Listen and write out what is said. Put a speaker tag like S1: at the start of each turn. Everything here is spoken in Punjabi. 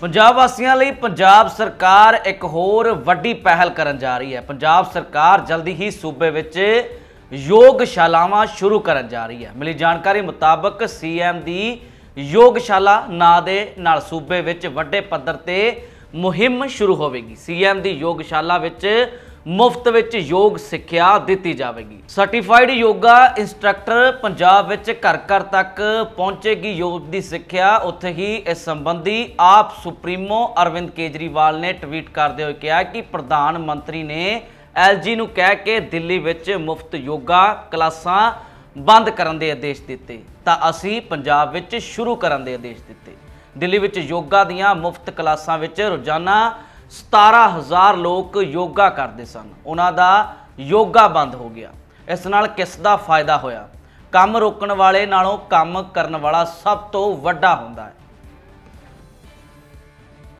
S1: ਪੰਜਾਬ ਵਾਸੀਆਂ ਲਈ ਪੰਜਾਬ ਸਰਕਾਰ ਇੱਕ ਹੋਰ ਵੱਡੀ ਪਹਿਲ ਕਰਨ ਜਾ ਰਹੀ ਹੈ ਪੰਜਾਬ ਸਰਕਾਰ ਜਲਦੀ ਹੀ ਸੂਬੇ ਵਿੱਚ ਯੋਗਸ਼ਾਲਾਵਾਂ ਸ਼ੁਰੂ ਕਰਨ ਜਾ ਰਹੀ ਹੈ ਮਿਲੀ ਜਾਣਕਾਰੀ ਮੁਤਾਬਕ ਸੀਐਮ ਦੀ ਯੋਗਸ਼ਾਲਾ ਨਾਂ ਦੇ ਨਾਲ ਸੂਬੇ ਵਿੱਚ ਵੱਡੇ ਪੱਧਰ ਤੇ ਮੁਹਿੰਮ ਸ਼ੁਰੂ ਹੋਵੇਗੀ ਸੀਐਮ ਦੀ ਯੋਗਸ਼ਾਲਾ ਵਿੱਚ ਮੁਫਤ ਵਿੱਚ ਯੋਗ ਸਿੱਖਿਆ ਦਿੱਤੀ ਜਾਵੇਗੀ ਸਰਟੀਫਾਈਡ ਯੋਗਾ ਇਨਸਟ੍ਰਕਟਰ ਪੰਜਾਬ ਵਿੱਚ ਘਰ ਘਰ ਤੱਕ ਪਹੁੰਚੇਗੀ ਯੋਗ ਦੀ ਸਿੱਖਿਆ ਉੱਥੇ ਹੀ ਇਸ ਸੰਬੰਧੀ ਆਪ ਸੁਪਰੀਮੋ ਅਰਵਿੰਦ ਕੇਜਰੀਵਾਲ ਨੇ ਟਵੀਟ ਕਰਦੇ ਹੋਏ ਕਿਹਾ ਕਿ ਪ੍ਰਧਾਨ ਮੰਤਰੀ ਨੇ ਐਲਜੀ ਨੂੰ ਕਹਿ ਕੇ ਦਿੱਲੀ ਵਿੱਚ ਮੁਫਤ ਯੋਗਾ ਕਲਾਸਾਂ ਬੰਦ ਕਰਨ ਦੇ ਆਦੇਸ਼ ਦਿੱਤੇ ਤਾਂ ਅਸੀਂ ਪੰਜਾਬ ਵਿੱਚ ਸ਼ੁਰੂ ਕਰਨ ਦੇ ਆਦੇਸ਼ ਦਿੱਤੇ ਦਿੱਲੀ ਵਿੱਚ ਯੋਗਾ ਦੀਆਂ ਮੁਫਤ ਕਲਾਸਾਂ ਵਿੱਚ ਰੋਜ਼ਾਨਾ 17000 ਲੋਕ ਯੋਗਾ ਕਰਦੇ ਸਨ ਉਹਨਾਂ ਦਾ ਯੋਗਾ ਬੰਦ ਹੋ ਗਿਆ ਇਸ ਨਾਲ ਕਿਸ ਦਾ ਫਾਇਦਾ ਹੋਇਆ ਕੰਮ ਰੋਕਣ ਵਾਲੇ ਨਾਲੋਂ ਕੰਮ ਕਰਨ ਵਾਲਾ ਸਭ ਤੋਂ ਵੱਡਾ ਹੁੰਦਾ ਹੈ